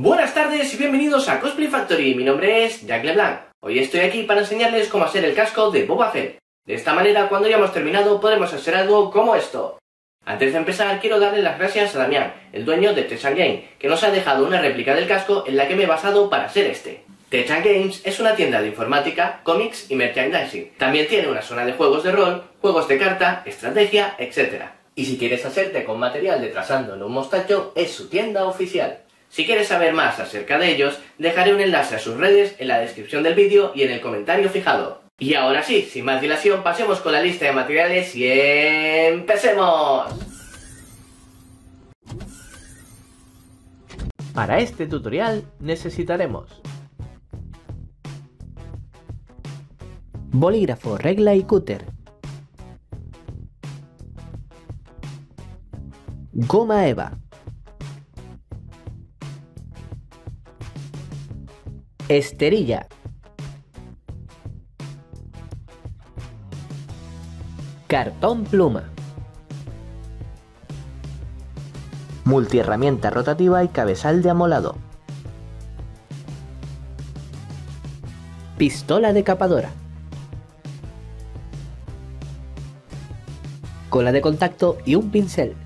Buenas tardes y bienvenidos a Cosplay Factory, mi nombre es Jack LeBlanc. Hoy estoy aquí para enseñarles cómo hacer el casco de Boba Fett. De esta manera, cuando ya hemos terminado, podemos hacer algo como esto. Antes de empezar, quiero darle las gracias a Damián, el dueño de Techan Games, que nos ha dejado una réplica del casco en la que me he basado para hacer este. Techan Games es una tienda de informática, cómics y merchandising. También tiene una zona de juegos de rol, juegos de carta, estrategia, etc. Y si quieres hacerte con material de trazando en un mostacho, es su tienda oficial. Si quieres saber más acerca de ellos, dejaré un enlace a sus redes en la descripción del vídeo y en el comentario fijado. Y ahora sí, sin más dilación, pasemos con la lista de materiales y empecemos. Para este tutorial necesitaremos bolígrafo, regla y cúter, goma eva, Esterilla. Cartón pluma. Multiherramienta rotativa y cabezal de amolado. Pistola decapadora. Cola de contacto y un pincel.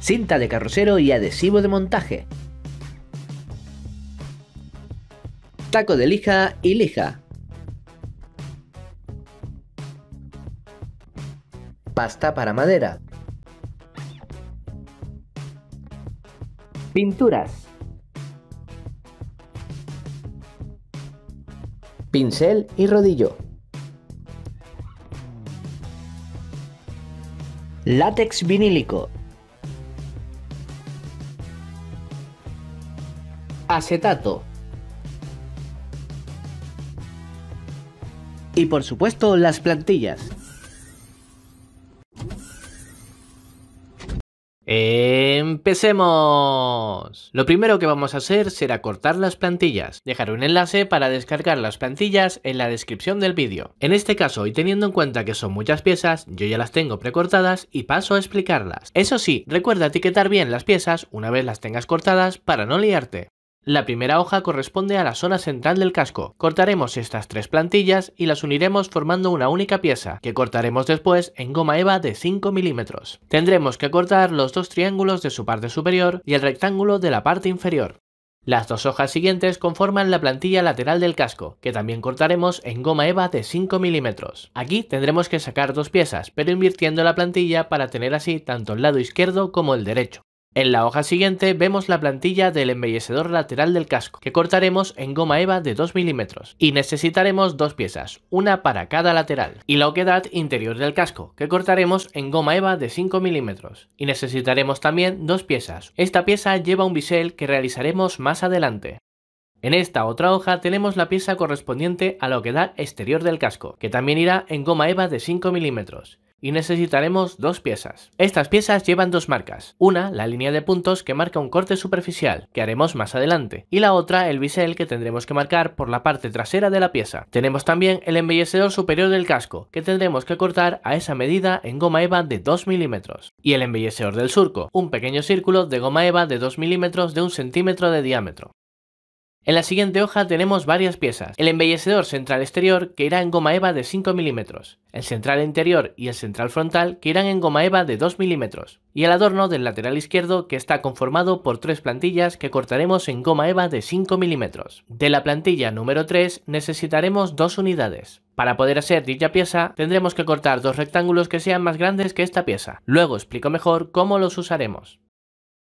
Cinta de carrocero y adhesivo de montaje. taco de lija y lija. Pasta para madera. Pinturas. Pincel y rodillo. Látex vinílico. Acetato. y por supuesto las plantillas. ¡Empecemos! Lo primero que vamos a hacer será cortar las plantillas. Dejaré un enlace para descargar las plantillas en la descripción del vídeo. En este caso, y teniendo en cuenta que son muchas piezas, yo ya las tengo precortadas y paso a explicarlas. Eso sí, recuerda etiquetar bien las piezas una vez las tengas cortadas para no liarte. La primera hoja corresponde a la zona central del casco. Cortaremos estas tres plantillas y las uniremos formando una única pieza, que cortaremos después en goma eva de 5 milímetros. Tendremos que cortar los dos triángulos de su parte superior y el rectángulo de la parte inferior. Las dos hojas siguientes conforman la plantilla lateral del casco, que también cortaremos en goma eva de 5 milímetros. Aquí tendremos que sacar dos piezas, pero invirtiendo la plantilla para tener así tanto el lado izquierdo como el derecho. En la hoja siguiente vemos la plantilla del embellecedor lateral del casco, que cortaremos en goma eva de 2 milímetros, y necesitaremos dos piezas, una para cada lateral, y la oquedad interior del casco, que cortaremos en goma eva de 5 milímetros, y necesitaremos también dos piezas, esta pieza lleva un bisel que realizaremos más adelante. En esta otra hoja tenemos la pieza correspondiente a la oquedad exterior del casco, que también irá en goma eva de 5 milímetros, y necesitaremos dos piezas. Estas piezas llevan dos marcas, una la línea de puntos que marca un corte superficial, que haremos más adelante, y la otra el bisel que tendremos que marcar por la parte trasera de la pieza. Tenemos también el embellecedor superior del casco, que tendremos que cortar a esa medida en goma eva de 2 milímetros, y el embellecedor del surco, un pequeño círculo de goma eva de 2 milímetros de un centímetro de diámetro. En la siguiente hoja tenemos varias piezas. El embellecedor central exterior que irá en goma eva de 5 milímetros. El central interior y el central frontal que irán en goma eva de 2 milímetros. Y el adorno del lateral izquierdo que está conformado por tres plantillas que cortaremos en goma eva de 5 milímetros. De la plantilla número 3 necesitaremos dos unidades. Para poder hacer dicha pieza tendremos que cortar dos rectángulos que sean más grandes que esta pieza. Luego explico mejor cómo los usaremos.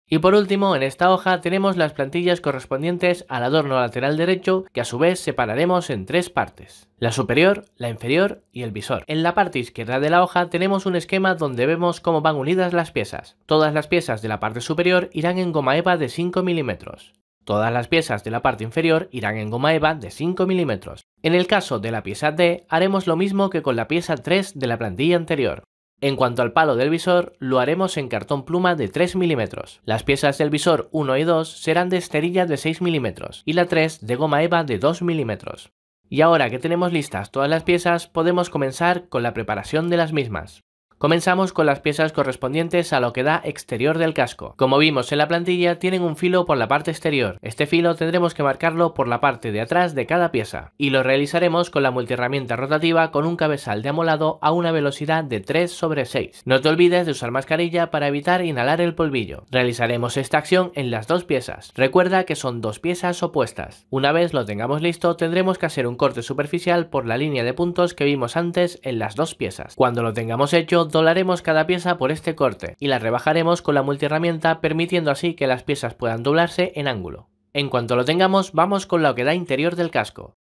Y por último, en esta hoja tenemos las plantillas correspondientes al adorno lateral derecho, que a su vez separaremos en tres partes. La superior, la inferior y el visor. En la parte izquierda de la hoja tenemos un esquema donde vemos cómo van unidas las piezas. Todas las piezas de la parte superior irán en goma eva de 5 milímetros. Todas las piezas de la parte inferior irán en goma eva de 5 milímetros. En el caso de la pieza D, haremos lo mismo que con la pieza 3 de la plantilla anterior. En cuanto al palo del visor, lo haremos en cartón pluma de 3 mm. Las piezas del visor 1 y 2 serán de esterilla de 6 mm. y la 3 de goma eva de 2 milímetros. Y ahora que tenemos listas todas las piezas, podemos comenzar con la preparación de las mismas. Comenzamos con las piezas correspondientes a lo que da exterior del casco. Como vimos en la plantilla, tienen un filo por la parte exterior. Este filo tendremos que marcarlo por la parte de atrás de cada pieza. Y lo realizaremos con la multiherramienta rotativa con un cabezal de amolado a una velocidad de 3 sobre 6. No te olvides de usar mascarilla para evitar inhalar el polvillo. Realizaremos esta acción en las dos piezas. Recuerda que son dos piezas opuestas. Una vez lo tengamos listo, tendremos que hacer un corte superficial por la línea de puntos que vimos antes en las dos piezas. Cuando lo tengamos hecho, doblaremos cada pieza por este corte y la rebajaremos con la multiherramienta permitiendo así que las piezas puedan doblarse en ángulo. En cuanto lo tengamos vamos con la oquedad interior del casco.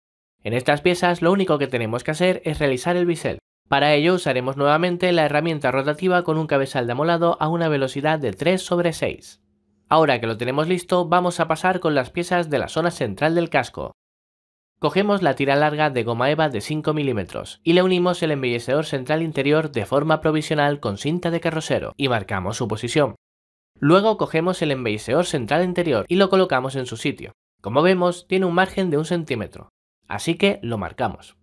En estas piezas lo único que tenemos que hacer es realizar el bisel. Para ello usaremos nuevamente la herramienta rotativa con un cabezal de amolado a una velocidad de 3 sobre 6. Ahora que lo tenemos listo vamos a pasar con las piezas de la zona central del casco. Cogemos la tira larga de goma eva de 5 milímetros y le unimos el embellecedor central interior de forma provisional con cinta de carrocero y marcamos su posición. Luego cogemos el embellecedor central interior y lo colocamos en su sitio. Como vemos, tiene un margen de un centímetro, así que lo marcamos.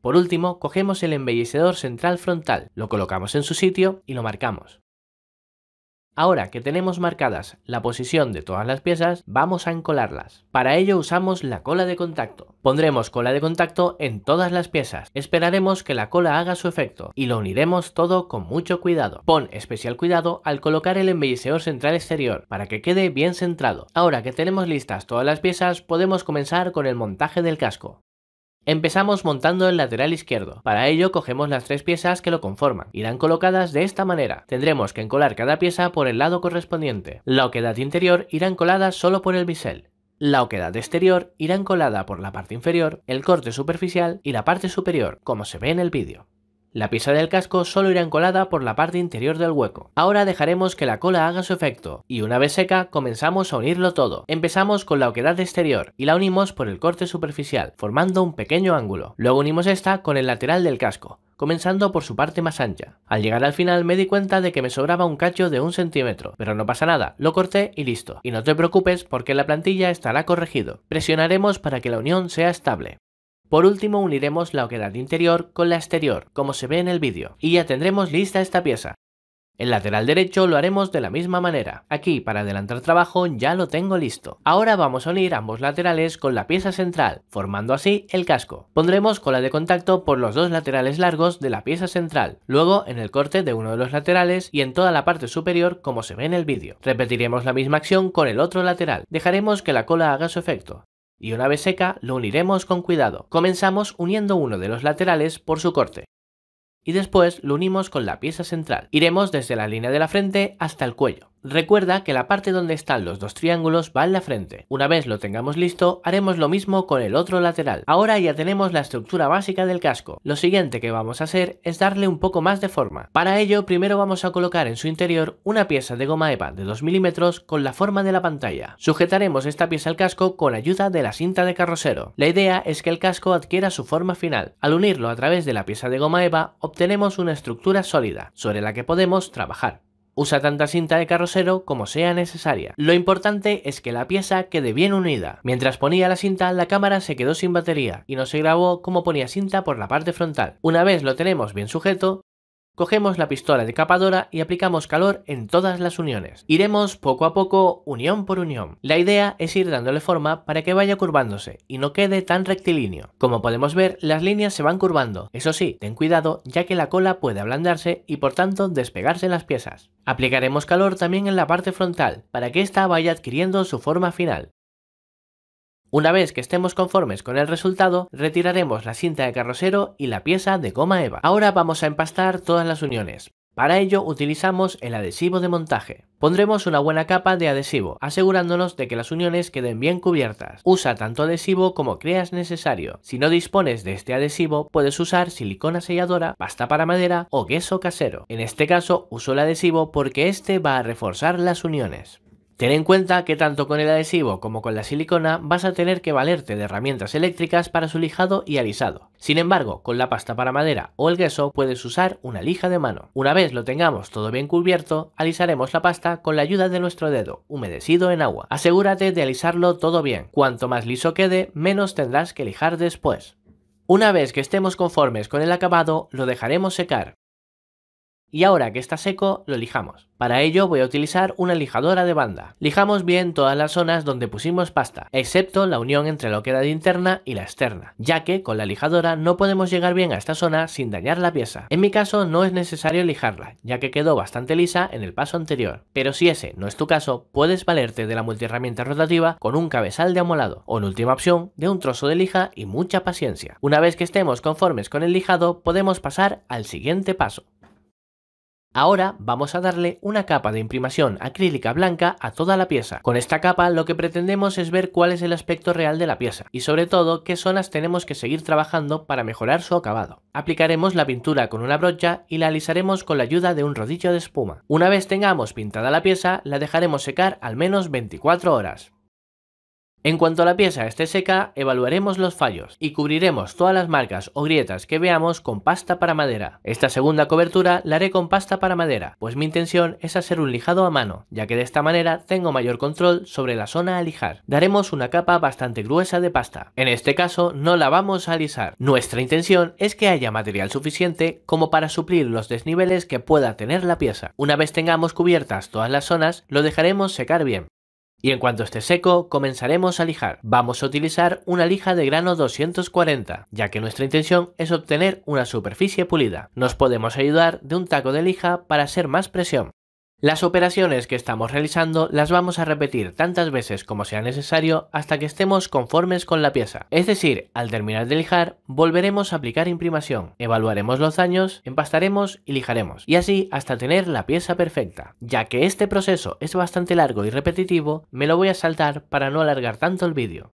Por último, cogemos el embellecedor central frontal, lo colocamos en su sitio y lo marcamos. Ahora que tenemos marcadas la posición de todas las piezas, vamos a encolarlas. Para ello usamos la cola de contacto. Pondremos cola de contacto en todas las piezas. Esperaremos que la cola haga su efecto y lo uniremos todo con mucho cuidado. Pon especial cuidado al colocar el embellecedor central exterior para que quede bien centrado. Ahora que tenemos listas todas las piezas, podemos comenzar con el montaje del casco. Empezamos montando el lateral izquierdo. Para ello cogemos las tres piezas que lo conforman. Irán colocadas de esta manera. Tendremos que encolar cada pieza por el lado correspondiente. La oquedad interior irá encolada solo por el bisel. La oquedad exterior irá encolada por la parte inferior, el corte superficial y la parte superior, como se ve en el vídeo. La pieza del casco solo irá encolada por la parte interior del hueco. Ahora dejaremos que la cola haga su efecto y una vez seca comenzamos a unirlo todo. Empezamos con la oquedad exterior y la unimos por el corte superficial, formando un pequeño ángulo. Luego unimos esta con el lateral del casco, comenzando por su parte más ancha. Al llegar al final me di cuenta de que me sobraba un cacho de un centímetro, pero no pasa nada, lo corté y listo. Y no te preocupes porque la plantilla estará corregido. Presionaremos para que la unión sea estable. Por último uniremos la oquedad interior con la exterior, como se ve en el vídeo, y ya tendremos lista esta pieza. El lateral derecho lo haremos de la misma manera. Aquí, para adelantar trabajo, ya lo tengo listo. Ahora vamos a unir ambos laterales con la pieza central, formando así el casco. Pondremos cola de contacto por los dos laterales largos de la pieza central, luego en el corte de uno de los laterales y en toda la parte superior como se ve en el vídeo. Repetiremos la misma acción con el otro lateral. Dejaremos que la cola haga su efecto y una vez seca lo uniremos con cuidado. Comenzamos uniendo uno de los laterales por su corte y después lo unimos con la pieza central. Iremos desde la línea de la frente hasta el cuello. Recuerda que la parte donde están los dos triángulos va en la frente. Una vez lo tengamos listo, haremos lo mismo con el otro lateral. Ahora ya tenemos la estructura básica del casco. Lo siguiente que vamos a hacer es darle un poco más de forma. Para ello, primero vamos a colocar en su interior una pieza de goma eva de 2 milímetros con la forma de la pantalla. Sujetaremos esta pieza al casco con ayuda de la cinta de carrocero. La idea es que el casco adquiera su forma final. Al unirlo a través de la pieza de goma EVA, obtenemos una estructura sólida, sobre la que podemos trabajar. Usa tanta cinta de carrocero como sea necesaria. Lo importante es que la pieza quede bien unida. Mientras ponía la cinta, la cámara se quedó sin batería y no se grabó como ponía cinta por la parte frontal. Una vez lo tenemos bien sujeto, Cogemos la pistola decapadora y aplicamos calor en todas las uniones. Iremos poco a poco, unión por unión. La idea es ir dándole forma para que vaya curvándose y no quede tan rectilíneo. Como podemos ver, las líneas se van curvando. Eso sí, ten cuidado ya que la cola puede ablandarse y por tanto despegarse las piezas. Aplicaremos calor también en la parte frontal para que ésta vaya adquiriendo su forma final. Una vez que estemos conformes con el resultado, retiraremos la cinta de carrocero y la pieza de goma eva. Ahora vamos a empastar todas las uniones. Para ello utilizamos el adhesivo de montaje. Pondremos una buena capa de adhesivo, asegurándonos de que las uniones queden bien cubiertas. Usa tanto adhesivo como creas necesario. Si no dispones de este adhesivo, puedes usar silicona selladora, pasta para madera o queso casero. En este caso uso el adhesivo porque este va a reforzar las uniones. Ten en cuenta que tanto con el adhesivo como con la silicona vas a tener que valerte de herramientas eléctricas para su lijado y alisado. Sin embargo, con la pasta para madera o el gueso puedes usar una lija de mano. Una vez lo tengamos todo bien cubierto, alisaremos la pasta con la ayuda de nuestro dedo, humedecido en agua. Asegúrate de alisarlo todo bien. Cuanto más liso quede, menos tendrás que lijar después. Una vez que estemos conformes con el acabado, lo dejaremos secar y ahora que está seco lo lijamos. Para ello voy a utilizar una lijadora de banda. Lijamos bien todas las zonas donde pusimos pasta, excepto la unión entre la que interna y la externa, ya que con la lijadora no podemos llegar bien a esta zona sin dañar la pieza. En mi caso no es necesario lijarla, ya que quedó bastante lisa en el paso anterior, pero si ese no es tu caso, puedes valerte de la multiherramienta rotativa con un cabezal de amolado, o en última opción, de un trozo de lija y mucha paciencia. Una vez que estemos conformes con el lijado, podemos pasar al siguiente paso. Ahora vamos a darle una capa de imprimación acrílica blanca a toda la pieza. Con esta capa lo que pretendemos es ver cuál es el aspecto real de la pieza y sobre todo qué zonas tenemos que seguir trabajando para mejorar su acabado. Aplicaremos la pintura con una brocha y la alisaremos con la ayuda de un rodillo de espuma. Una vez tengamos pintada la pieza la dejaremos secar al menos 24 horas. En cuanto la pieza esté seca, evaluaremos los fallos y cubriremos todas las marcas o grietas que veamos con pasta para madera. Esta segunda cobertura la haré con pasta para madera, pues mi intención es hacer un lijado a mano, ya que de esta manera tengo mayor control sobre la zona a lijar. Daremos una capa bastante gruesa de pasta. En este caso no la vamos a alisar. Nuestra intención es que haya material suficiente como para suplir los desniveles que pueda tener la pieza. Una vez tengamos cubiertas todas las zonas, lo dejaremos secar bien. Y en cuanto esté seco, comenzaremos a lijar. Vamos a utilizar una lija de grano 240, ya que nuestra intención es obtener una superficie pulida. Nos podemos ayudar de un taco de lija para hacer más presión. Las operaciones que estamos realizando las vamos a repetir tantas veces como sea necesario hasta que estemos conformes con la pieza. Es decir, al terminar de lijar, volveremos a aplicar imprimación, evaluaremos los daños, empastaremos y lijaremos, y así hasta tener la pieza perfecta. Ya que este proceso es bastante largo y repetitivo, me lo voy a saltar para no alargar tanto el vídeo.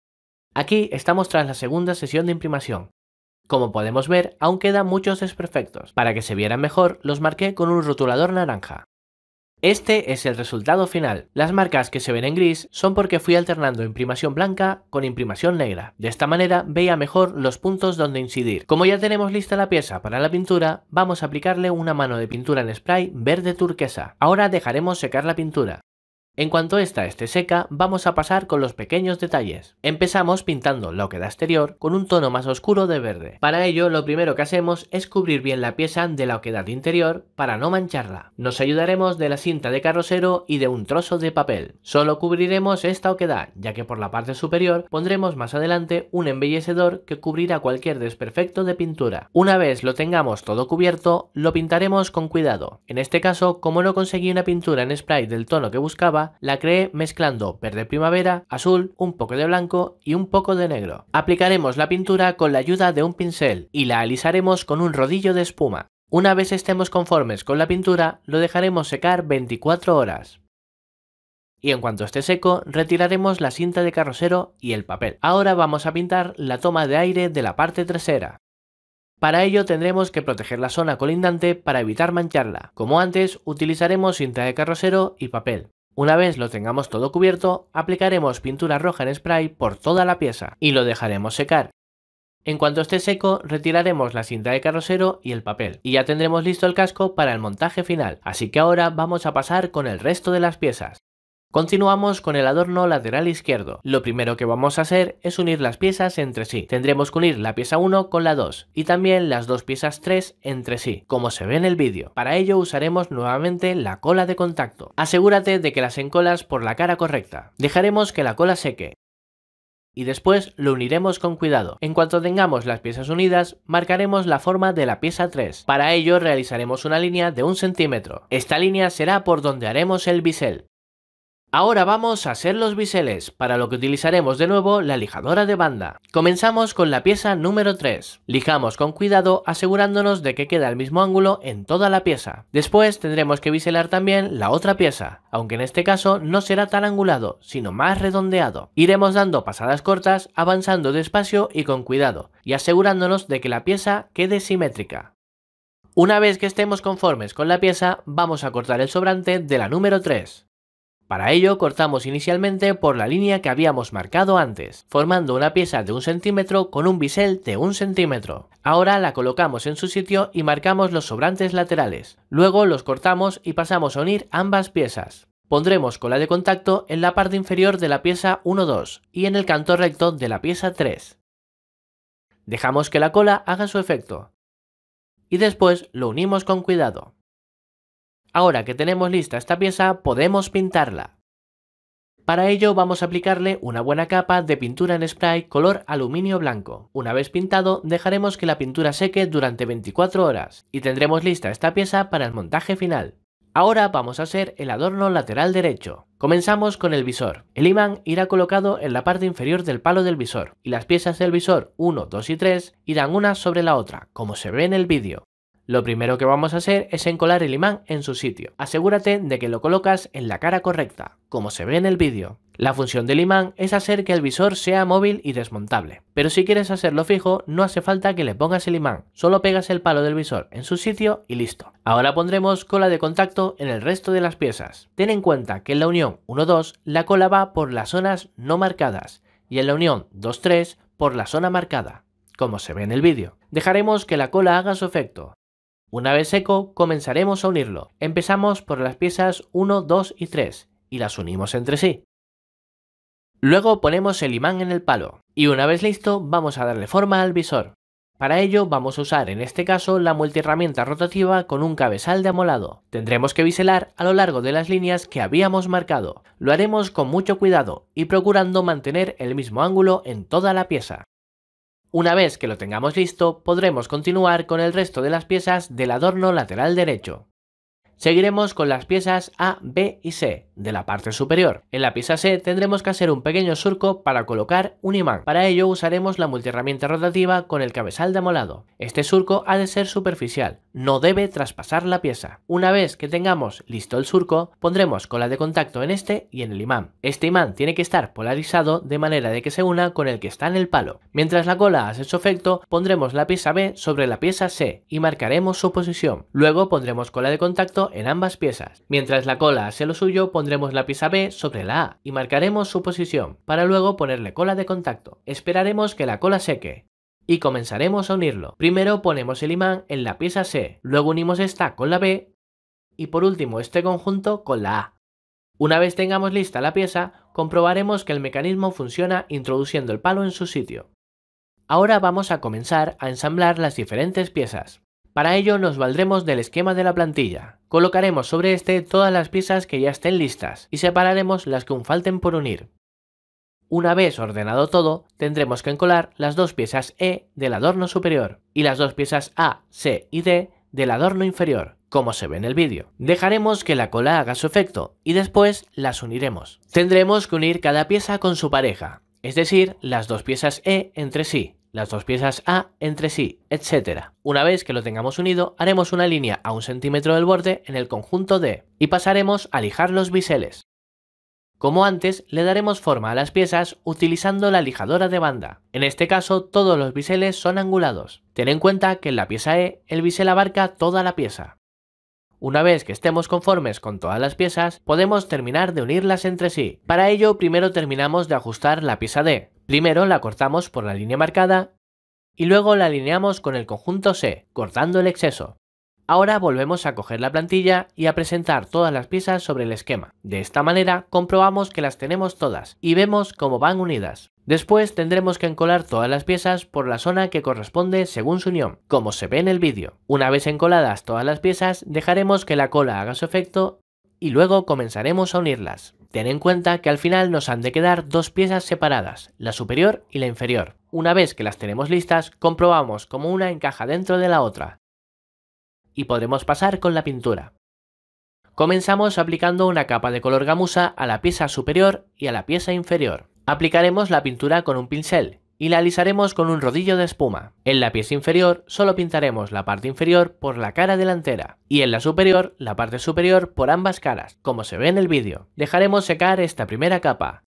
Aquí estamos tras la segunda sesión de imprimación, como podemos ver, aún quedan muchos desperfectos. Para que se vieran mejor, los marqué con un rotulador naranja. Este es el resultado final. Las marcas que se ven en gris son porque fui alternando imprimación blanca con imprimación negra. De esta manera veía mejor los puntos donde incidir. Como ya tenemos lista la pieza para la pintura, vamos a aplicarle una mano de pintura en spray verde turquesa. Ahora dejaremos secar la pintura. En cuanto esta esté seca, vamos a pasar con los pequeños detalles. Empezamos pintando la que exterior con un tono más oscuro de verde. Para ello, lo primero que hacemos es cubrir bien la pieza de la oquedad interior para no mancharla. Nos ayudaremos de la cinta de carrocero y de un trozo de papel. Solo cubriremos esta oquedad, ya que por la parte superior pondremos más adelante un embellecedor que cubrirá cualquier desperfecto de pintura. Una vez lo tengamos todo cubierto, lo pintaremos con cuidado. En este caso, como no conseguí una pintura en spray del tono que buscaba, la creé mezclando verde primavera, azul, un poco de blanco y un poco de negro. Aplicaremos la pintura con la ayuda de un pincel y la alisaremos con un rodillo de espuma. Una vez estemos conformes con la pintura, lo dejaremos secar 24 horas. Y en cuanto esté seco, retiraremos la cinta de carrocero y el papel. Ahora vamos a pintar la toma de aire de la parte trasera. Para ello tendremos que proteger la zona colindante para evitar mancharla. Como antes, utilizaremos cinta de carrocero y papel. Una vez lo tengamos todo cubierto, aplicaremos pintura roja en spray por toda la pieza y lo dejaremos secar. En cuanto esté seco, retiraremos la cinta de carrosero y el papel, y ya tendremos listo el casco para el montaje final, así que ahora vamos a pasar con el resto de las piezas. Continuamos con el adorno lateral izquierdo. Lo primero que vamos a hacer es unir las piezas entre sí. Tendremos que unir la pieza 1 con la 2 y también las dos piezas 3 entre sí, como se ve en el vídeo. Para ello usaremos nuevamente la cola de contacto. Asegúrate de que las encolas por la cara correcta. Dejaremos que la cola seque y después lo uniremos con cuidado. En cuanto tengamos las piezas unidas, marcaremos la forma de la pieza 3. Para ello realizaremos una línea de un centímetro. Esta línea será por donde haremos el bisel. Ahora vamos a hacer los biseles, para lo que utilizaremos de nuevo la lijadora de banda. Comenzamos con la pieza número 3. Lijamos con cuidado asegurándonos de que queda el mismo ángulo en toda la pieza. Después tendremos que biselar también la otra pieza, aunque en este caso no será tan angulado, sino más redondeado. Iremos dando pasadas cortas, avanzando despacio y con cuidado, y asegurándonos de que la pieza quede simétrica. Una vez que estemos conformes con la pieza, vamos a cortar el sobrante de la número 3. Para ello cortamos inicialmente por la línea que habíamos marcado antes, formando una pieza de un centímetro con un bisel de un centímetro. Ahora la colocamos en su sitio y marcamos los sobrantes laterales. Luego los cortamos y pasamos a unir ambas piezas. Pondremos cola de contacto en la parte inferior de la pieza 1-2 y en el canto recto de la pieza 3. Dejamos que la cola haga su efecto. Y después lo unimos con cuidado. Ahora que tenemos lista esta pieza, podemos pintarla. Para ello vamos a aplicarle una buena capa de pintura en spray color aluminio blanco. Una vez pintado, dejaremos que la pintura seque durante 24 horas y tendremos lista esta pieza para el montaje final. Ahora vamos a hacer el adorno lateral derecho. Comenzamos con el visor. El imán irá colocado en la parte inferior del palo del visor y las piezas del visor 1, 2 y 3 irán una sobre la otra, como se ve en el vídeo. Lo primero que vamos a hacer es encolar el imán en su sitio. Asegúrate de que lo colocas en la cara correcta, como se ve en el vídeo. La función del imán es hacer que el visor sea móvil y desmontable. Pero si quieres hacerlo fijo, no hace falta que le pongas el imán, solo pegas el palo del visor en su sitio y listo. Ahora pondremos cola de contacto en el resto de las piezas. Ten en cuenta que en la unión 1-2 la cola va por las zonas no marcadas y en la unión 2-3 por la zona marcada, como se ve en el vídeo. Dejaremos que la cola haga su efecto, una vez seco, comenzaremos a unirlo. Empezamos por las piezas 1, 2 y 3 y las unimos entre sí. Luego ponemos el imán en el palo y una vez listo vamos a darle forma al visor. Para ello vamos a usar en este caso la multiherramienta rotativa con un cabezal de amolado. Tendremos que biselar a lo largo de las líneas que habíamos marcado. Lo haremos con mucho cuidado y procurando mantener el mismo ángulo en toda la pieza. Una vez que lo tengamos listo, podremos continuar con el resto de las piezas del adorno lateral derecho. Seguiremos con las piezas A, B y C, de la parte superior. En la pieza C tendremos que hacer un pequeño surco para colocar un imán. Para ello usaremos la multiherramienta rotativa con el cabezal de amolado. Este surco ha de ser superficial, no debe traspasar la pieza. Una vez que tengamos listo el surco, pondremos cola de contacto en este y en el imán. Este imán tiene que estar polarizado de manera de que se una con el que está en el palo. Mientras la cola hace su efecto, pondremos la pieza B sobre la pieza C y marcaremos su posición. Luego pondremos cola de contacto en ambas piezas. Mientras la cola hace lo suyo, pondremos pondremos la pieza B sobre la A y marcaremos su posición, para luego ponerle cola de contacto. Esperaremos que la cola seque y comenzaremos a unirlo. Primero ponemos el imán en la pieza C, luego unimos esta con la B y por último este conjunto con la A. Una vez tengamos lista la pieza, comprobaremos que el mecanismo funciona introduciendo el palo en su sitio. Ahora vamos a comenzar a ensamblar las diferentes piezas. Para ello nos valdremos del esquema de la plantilla. Colocaremos sobre este todas las piezas que ya estén listas y separaremos las que aún falten por unir. Una vez ordenado todo, tendremos que encolar las dos piezas E del adorno superior y las dos piezas A, C y D del adorno inferior, como se ve en el vídeo. Dejaremos que la cola haga su efecto y después las uniremos. Tendremos que unir cada pieza con su pareja, es decir, las dos piezas E entre sí, las dos piezas A entre sí, etc. Una vez que lo tengamos unido, haremos una línea a un centímetro del borde en el conjunto D y pasaremos a lijar los biseles. Como antes, le daremos forma a las piezas utilizando la lijadora de banda. En este caso, todos los biseles son angulados. Ten en cuenta que en la pieza E, el bisel abarca toda la pieza. Una vez que estemos conformes con todas las piezas, podemos terminar de unirlas entre sí. Para ello, primero terminamos de ajustar la pieza D, Primero la cortamos por la línea marcada y luego la alineamos con el conjunto C, cortando el exceso. Ahora volvemos a coger la plantilla y a presentar todas las piezas sobre el esquema. De esta manera comprobamos que las tenemos todas y vemos cómo van unidas. Después tendremos que encolar todas las piezas por la zona que corresponde según su unión, como se ve en el vídeo. Una vez encoladas todas las piezas, dejaremos que la cola haga su efecto y luego comenzaremos a unirlas. Ten en cuenta que al final nos han de quedar dos piezas separadas, la superior y la inferior. Una vez que las tenemos listas, comprobamos cómo una encaja dentro de la otra. Y podremos pasar con la pintura. Comenzamos aplicando una capa de color gamuza a la pieza superior y a la pieza inferior. Aplicaremos la pintura con un pincel y la alisaremos con un rodillo de espuma. En la pieza inferior solo pintaremos la parte inferior por la cara delantera y en la superior la parte superior por ambas caras, como se ve en el vídeo. Dejaremos secar esta primera capa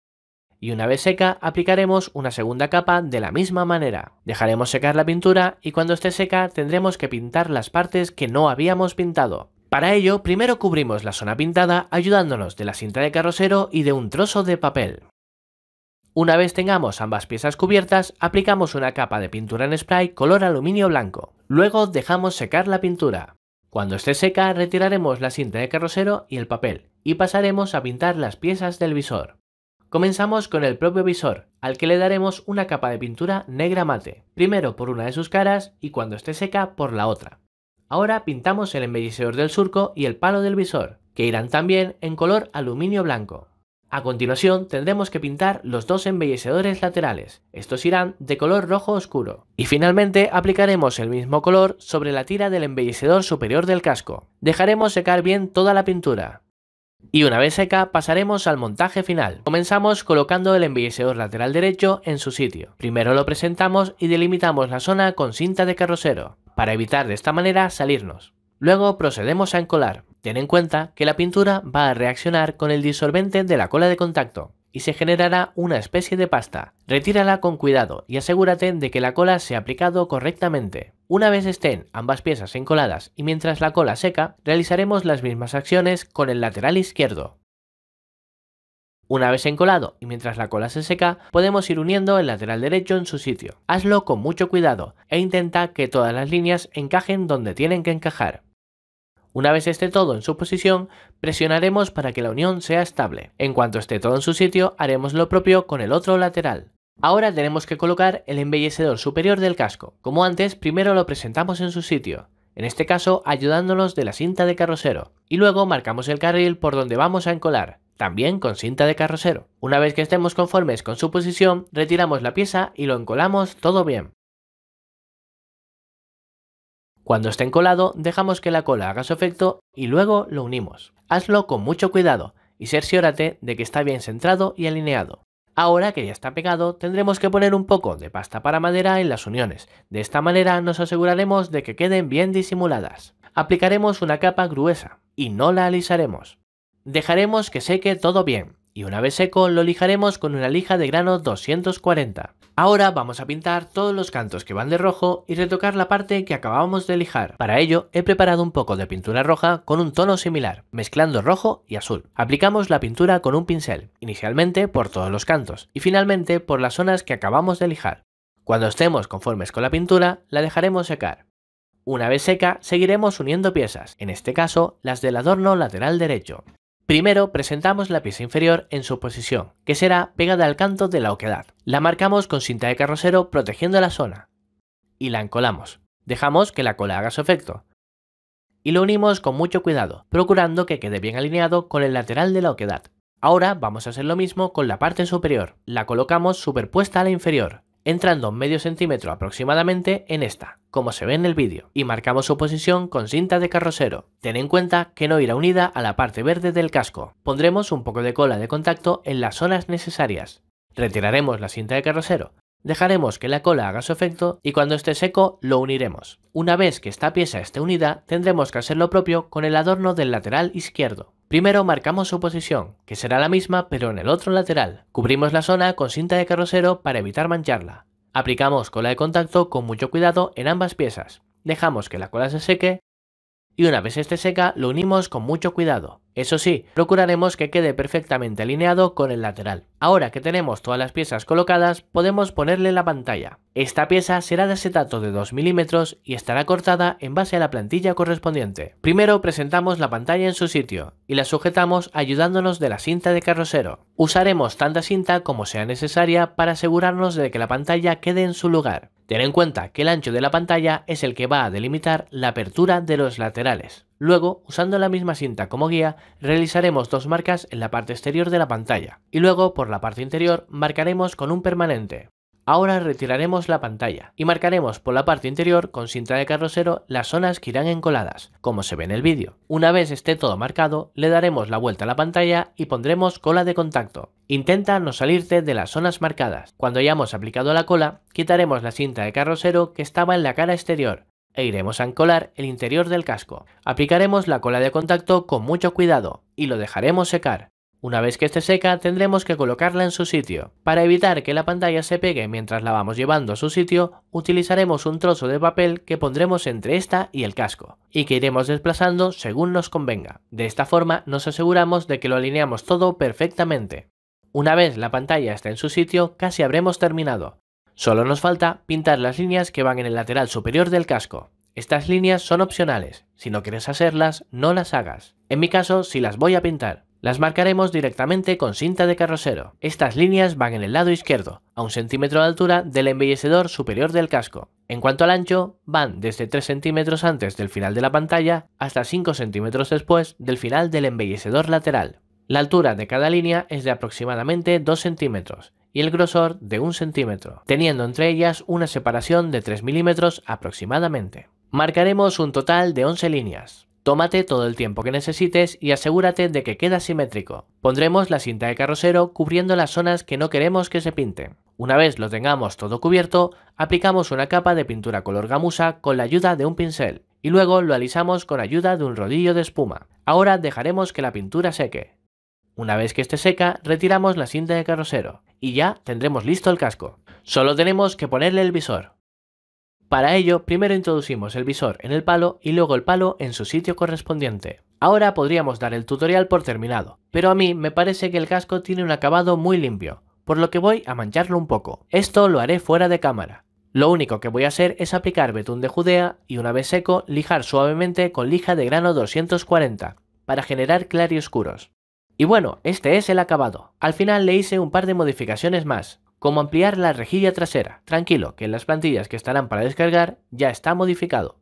y una vez seca aplicaremos una segunda capa de la misma manera. Dejaremos secar la pintura y cuando esté seca tendremos que pintar las partes que no habíamos pintado. Para ello, primero cubrimos la zona pintada ayudándonos de la cinta de carrocero y de un trozo de papel. Una vez tengamos ambas piezas cubiertas, aplicamos una capa de pintura en spray color aluminio blanco. Luego dejamos secar la pintura. Cuando esté seca, retiraremos la cinta de carrosero y el papel, y pasaremos a pintar las piezas del visor. Comenzamos con el propio visor, al que le daremos una capa de pintura negra mate, primero por una de sus caras y cuando esté seca por la otra. Ahora pintamos el embellecedor del surco y el palo del visor, que irán también en color aluminio blanco. A continuación tendremos que pintar los dos embellecedores laterales, estos irán de color rojo oscuro. Y finalmente aplicaremos el mismo color sobre la tira del embellecedor superior del casco. Dejaremos secar bien toda la pintura. Y una vez seca pasaremos al montaje final. Comenzamos colocando el embellecedor lateral derecho en su sitio. Primero lo presentamos y delimitamos la zona con cinta de carrocero, para evitar de esta manera salirnos. Luego procedemos a encolar. Ten en cuenta que la pintura va a reaccionar con el disolvente de la cola de contacto y se generará una especie de pasta. Retírala con cuidado y asegúrate de que la cola se ha aplicado correctamente. Una vez estén ambas piezas encoladas y mientras la cola seca, realizaremos las mismas acciones con el lateral izquierdo. Una vez encolado y mientras la cola se seca, podemos ir uniendo el lateral derecho en su sitio. Hazlo con mucho cuidado e intenta que todas las líneas encajen donde tienen que encajar. Una vez esté todo en su posición, presionaremos para que la unión sea estable. En cuanto esté todo en su sitio, haremos lo propio con el otro lateral. Ahora tenemos que colocar el embellecedor superior del casco. Como antes, primero lo presentamos en su sitio, en este caso ayudándonos de la cinta de carrocero, y luego marcamos el carril por donde vamos a encolar, también con cinta de carrocero. Una vez que estemos conformes con su posición, retiramos la pieza y lo encolamos todo bien. Cuando esté encolado, dejamos que la cola haga su efecto y luego lo unimos. Hazlo con mucho cuidado y cerciórate de que está bien centrado y alineado. Ahora que ya está pegado, tendremos que poner un poco de pasta para madera en las uniones. De esta manera nos aseguraremos de que queden bien disimuladas. Aplicaremos una capa gruesa y no la alisaremos. Dejaremos que seque todo bien y una vez seco lo lijaremos con una lija de grano 240. Ahora vamos a pintar todos los cantos que van de rojo y retocar la parte que acabamos de lijar. Para ello he preparado un poco de pintura roja con un tono similar, mezclando rojo y azul. Aplicamos la pintura con un pincel, inicialmente por todos los cantos y finalmente por las zonas que acabamos de lijar. Cuando estemos conformes con la pintura, la dejaremos secar. Una vez seca, seguiremos uniendo piezas, en este caso las del adorno lateral derecho. Primero presentamos la pieza inferior en su posición, que será pegada al canto de la oquedad. La marcamos con cinta de carrocero protegiendo la zona. Y la encolamos. Dejamos que la cola haga su efecto. Y lo unimos con mucho cuidado, procurando que quede bien alineado con el lateral de la oquedad. Ahora vamos a hacer lo mismo con la parte superior. La colocamos superpuesta a la inferior entrando medio centímetro aproximadamente en esta, como se ve en el vídeo, y marcamos su posición con cinta de carrocero. Ten en cuenta que no irá unida a la parte verde del casco. Pondremos un poco de cola de contacto en las zonas necesarias. Retiraremos la cinta de carrocero Dejaremos que la cola haga su efecto y cuando esté seco lo uniremos. Una vez que esta pieza esté unida, tendremos que hacer lo propio con el adorno del lateral izquierdo. Primero marcamos su posición, que será la misma pero en el otro lateral. Cubrimos la zona con cinta de carrocero para evitar mancharla. Aplicamos cola de contacto con mucho cuidado en ambas piezas. Dejamos que la cola se seque y una vez esté seca lo unimos con mucho cuidado. Eso sí, procuraremos que quede perfectamente alineado con el lateral. Ahora que tenemos todas las piezas colocadas, podemos ponerle la pantalla. Esta pieza será de acetato de 2 milímetros y estará cortada en base a la plantilla correspondiente. Primero presentamos la pantalla en su sitio y la sujetamos ayudándonos de la cinta de carrocero. Usaremos tanta cinta como sea necesaria para asegurarnos de que la pantalla quede en su lugar. Ten en cuenta que el ancho de la pantalla es el que va a delimitar la apertura de los laterales. Luego, usando la misma cinta como guía, realizaremos dos marcas en la parte exterior de la pantalla y luego por la parte interior marcaremos con un permanente. Ahora retiraremos la pantalla y marcaremos por la parte interior con cinta de carrosero las zonas que irán encoladas, como se ve en el vídeo. Una vez esté todo marcado, le daremos la vuelta a la pantalla y pondremos cola de contacto. Intenta no salirte de las zonas marcadas. Cuando hayamos aplicado la cola, quitaremos la cinta de carrosero que estaba en la cara exterior e iremos a encolar el interior del casco. Aplicaremos la cola de contacto con mucho cuidado y lo dejaremos secar. Una vez que esté seca tendremos que colocarla en su sitio. Para evitar que la pantalla se pegue mientras la vamos llevando a su sitio, utilizaremos un trozo de papel que pondremos entre esta y el casco, y que iremos desplazando según nos convenga. De esta forma nos aseguramos de que lo alineamos todo perfectamente. Una vez la pantalla está en su sitio casi habremos terminado. Solo nos falta pintar las líneas que van en el lateral superior del casco. Estas líneas son opcionales, si no quieres hacerlas, no las hagas. En mi caso, si las voy a pintar. Las marcaremos directamente con cinta de carrosero. Estas líneas van en el lado izquierdo, a un centímetro de altura del embellecedor superior del casco. En cuanto al ancho, van desde 3 centímetros antes del final de la pantalla hasta 5 centímetros después del final del embellecedor lateral. La altura de cada línea es de aproximadamente 2 centímetros y el grosor de un centímetro, teniendo entre ellas una separación de 3 milímetros aproximadamente. Marcaremos un total de 11 líneas. Tómate todo el tiempo que necesites y asegúrate de que queda simétrico. Pondremos la cinta de carrocero cubriendo las zonas que no queremos que se pinten. Una vez lo tengamos todo cubierto, aplicamos una capa de pintura color gamusa con la ayuda de un pincel y luego lo alisamos con ayuda de un rodillo de espuma. Ahora dejaremos que la pintura seque. Una vez que esté seca, retiramos la cinta de carrocero y ya tendremos listo el casco. Solo tenemos que ponerle el visor. Para ello, primero introducimos el visor en el palo y luego el palo en su sitio correspondiente. Ahora podríamos dar el tutorial por terminado, pero a mí me parece que el casco tiene un acabado muy limpio, por lo que voy a mancharlo un poco. Esto lo haré fuera de cámara. Lo único que voy a hacer es aplicar betún de judea y una vez seco, lijar suavemente con lija de grano 240, para generar claroscuros. Y bueno, este es el acabado. Al final le hice un par de modificaciones más, como ampliar la rejilla trasera. Tranquilo, que en las plantillas que estarán para descargar ya está modificado.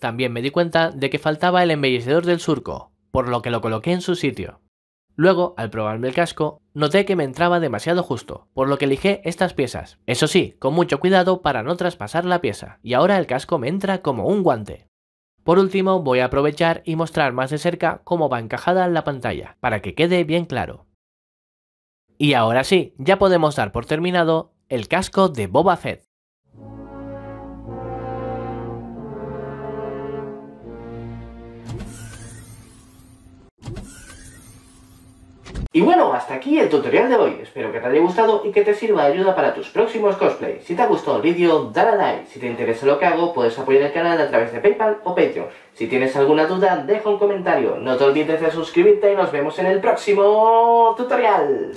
También me di cuenta de que faltaba el embellecedor del surco, por lo que lo coloqué en su sitio. Luego, al probarme el casco, noté que me entraba demasiado justo, por lo que elijé estas piezas. Eso sí, con mucho cuidado para no traspasar la pieza, y ahora el casco me entra como un guante. Por último voy a aprovechar y mostrar más de cerca cómo va encajada la pantalla, para que quede bien claro. Y ahora sí, ya podemos dar por terminado el casco de Boba Fett. Y bueno, hasta aquí el tutorial de hoy. Espero que te haya gustado y que te sirva de ayuda para tus próximos cosplays. Si te ha gustado el vídeo, dale a like. Si te interesa lo que hago, puedes apoyar el canal a través de Paypal o Patreon. Si tienes alguna duda, deja un comentario. No te olvides de suscribirte y nos vemos en el próximo tutorial.